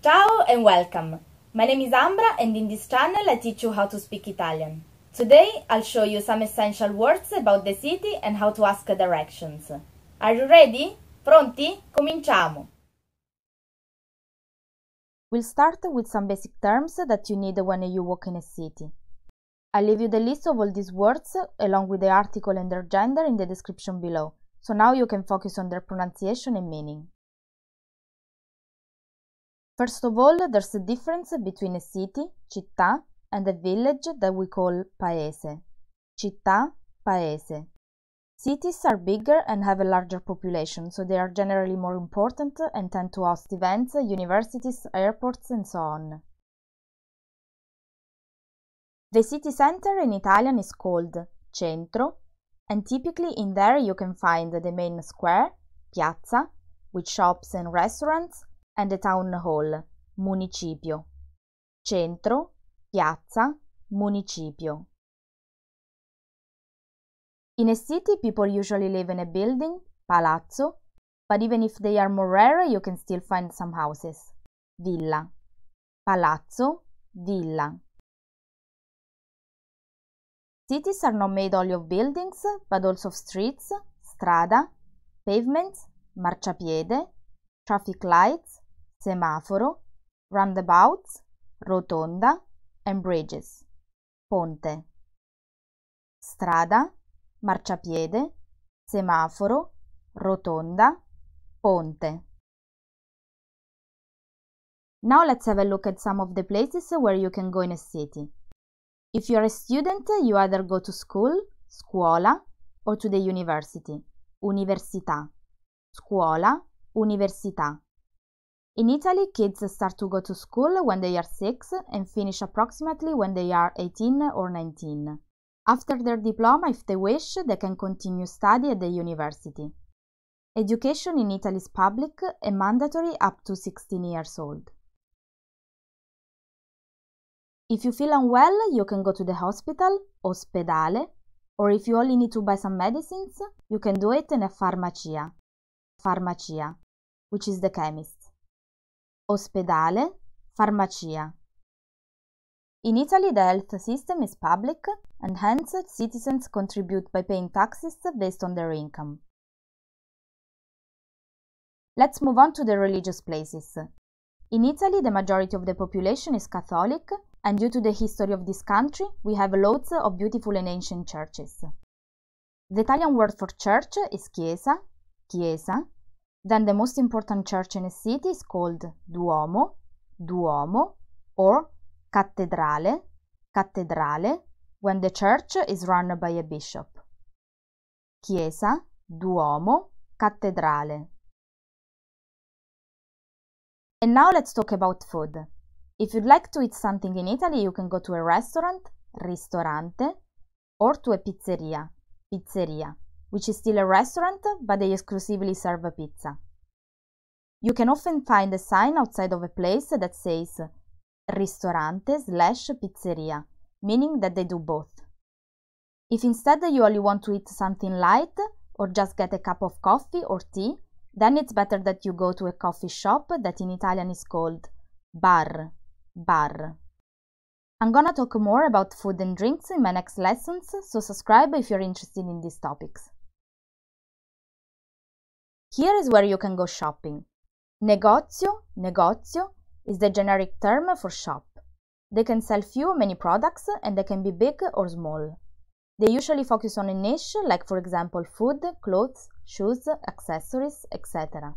Ciao and welcome! My name is Ambra and in this channel I teach you how to speak Italian. Today I'll show you some essential words about the city and how to ask directions. Are you ready? Pronti? Cominciamo! We'll start with some basic terms that you need when you walk in a city. I'll leave you the list of all these words along with the article and their gender in the description below, so now you can focus on their pronunciation and meaning. First of all, there's a difference between a city, città, and a village that we call paese. Città, paese. Cities are bigger and have a larger population, so they are generally more important and tend to host events, universities, airports, and so on. The city center in Italian is called centro, and typically in there you can find the main square, piazza, with shops and restaurants, and the Town Hall, municipio. Centro, piazza, municipio. In a city, people usually live in a building, palazzo, but even if they are more rare, you can still find some houses. Villa, palazzo, villa. Cities are not made only of buildings, but also of streets, strada, pavements, marciapiede, traffic lights, semaforo, roundabouts, rotonda and bridges, ponte. Strada, marciapiede, semaforo, rotonda, ponte. Now let's have a look at some of the places where you can go in a city. If you're a student, you either go to school, scuola, or to the university, università, scuola, università. In Italy, kids start to go to school when they are 6 and finish approximately when they are 18 or 19. After their diploma, if they wish, they can continue study at the university. Education in Italy is public and mandatory up to 16 years old. If you feel unwell, you can go to the hospital, ospedale, or if you only need to buy some medicines, you can do it in a farmacia, farmacia, which is the chemist. Ospedale, farmacia. In Italy, the health system is public and hence citizens contribute by paying taxes based on their income. Let's move on to the religious places. In Italy, the majority of the population is Catholic and due to the history of this country, we have loads of beautiful and ancient churches. The Italian word for church is chiesa, chiesa, then the most important church in a city is called Duomo, Duomo, or Cattedrale, Cattedrale, when the church is run by a bishop. Chiesa, Duomo, Cattedrale. And now let's talk about food. If you'd like to eat something in Italy, you can go to a restaurant, ristorante, or to a pizzeria, pizzeria which is still a restaurant, but they exclusively serve pizza. You can often find a sign outside of a place that says ristorante slash pizzeria, meaning that they do both. If instead you only want to eat something light or just get a cup of coffee or tea, then it's better that you go to a coffee shop that in Italian is called bar. Bar. I'm gonna talk more about food and drinks in my next lessons, so subscribe if you're interested in these topics. Here is where you can go shopping. Negozio, negozio is the generic term for shop. They can sell few many products and they can be big or small. They usually focus on a niche like for example food, clothes, shoes, accessories, etc.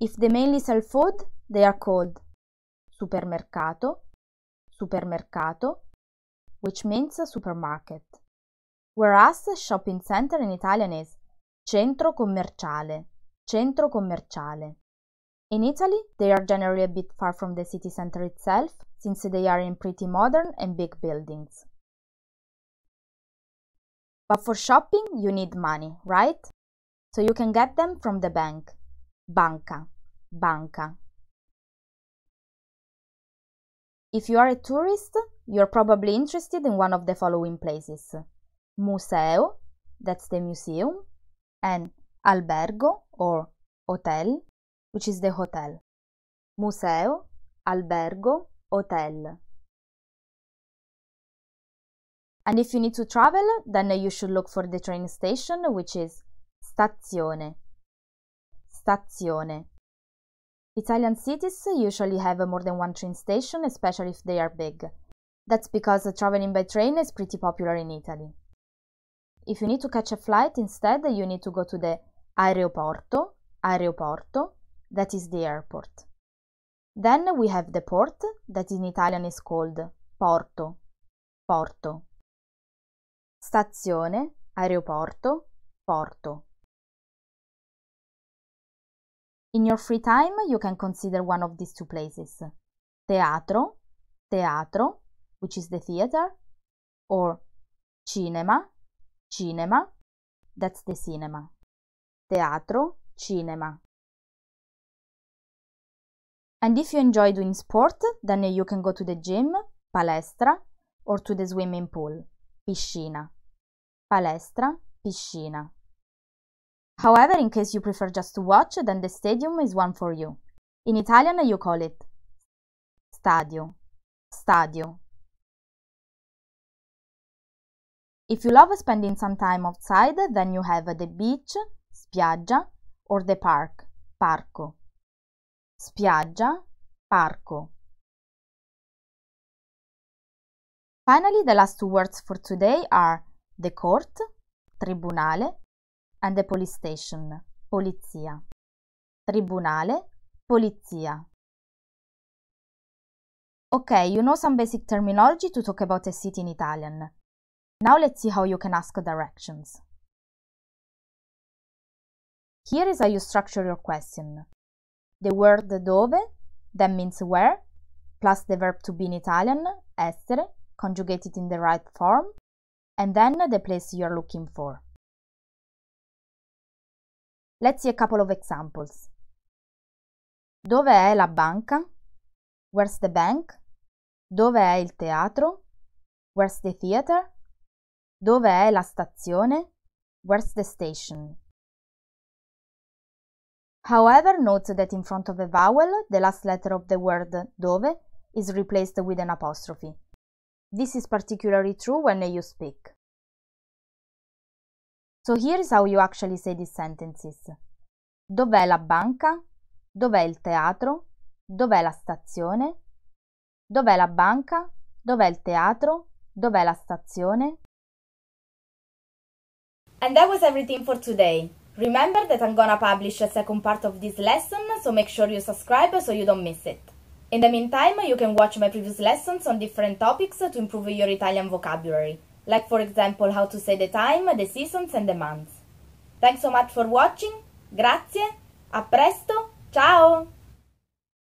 If they mainly sell food, they are called supermercato, supermercato, which means supermarket. Whereas shopping center in Italian is Centro commerciale. Centro commerciale. In Italy, they are generally a bit far from the city center itself, since they are in pretty modern and big buildings. But for shopping, you need money, right? So you can get them from the bank. Banca. Banca. If you are a tourist, you're probably interested in one of the following places. Museo, that's the museum, and albergo or hotel, which is the hotel. Museo, albergo, hotel. And if you need to travel, then you should look for the train station, which is stazione. Stazione. Italian cities usually have more than one train station, especially if they are big. That's because traveling by train is pretty popular in Italy. If you need to catch a flight, instead, you need to go to the aeroporto, aeroporto, that is the airport. Then we have the port, that in Italian is called porto, porto. Stazione, aeroporto, porto. In your free time, you can consider one of these two places. Teatro, teatro, which is the theater, or cinema, cinema, that's the cinema, teatro, cinema. And if you enjoy doing sport, then you can go to the gym, palestra, or to the swimming pool, piscina. Palestra, piscina. However, in case you prefer just to watch, then the stadium is one for you. In Italian you call it stadio, stadio. If you love spending some time outside, then you have the beach, spiaggia, or the park, parco. Spiaggia, parco. Finally, the last two words for today are the court, tribunale, and the police station, polizia. Tribunale, polizia. Okay, you know some basic terminology to talk about a city in Italian. Now let's see how you can ask directions. Here is how you structure your question. The word dove, that means where, plus the verb to be in Italian, essere, conjugated in the right form, and then the place you're looking for. Let's see a couple of examples. Dove è la banca? Where's the bank? Dove è il teatro? Where's the theater? Dov'è la stazione? Where's the station? However, note that in front of a vowel, the last letter of the word dove is replaced with an apostrophe. This is particularly true when you speak. So here is how you actually say these sentences. Dov'è la banca? Dov'è il teatro? Dov'è la stazione? Dov'è la banca? Dov'è il teatro? Dov'è la stazione? And that was everything for today. Remember that I'm gonna publish a second part of this lesson, so make sure you subscribe so you don't miss it. In the meantime, you can watch my previous lessons on different topics to improve your Italian vocabulary, like for example how to say the time, the seasons and the months. Thanks so much for watching, grazie, a presto, ciao!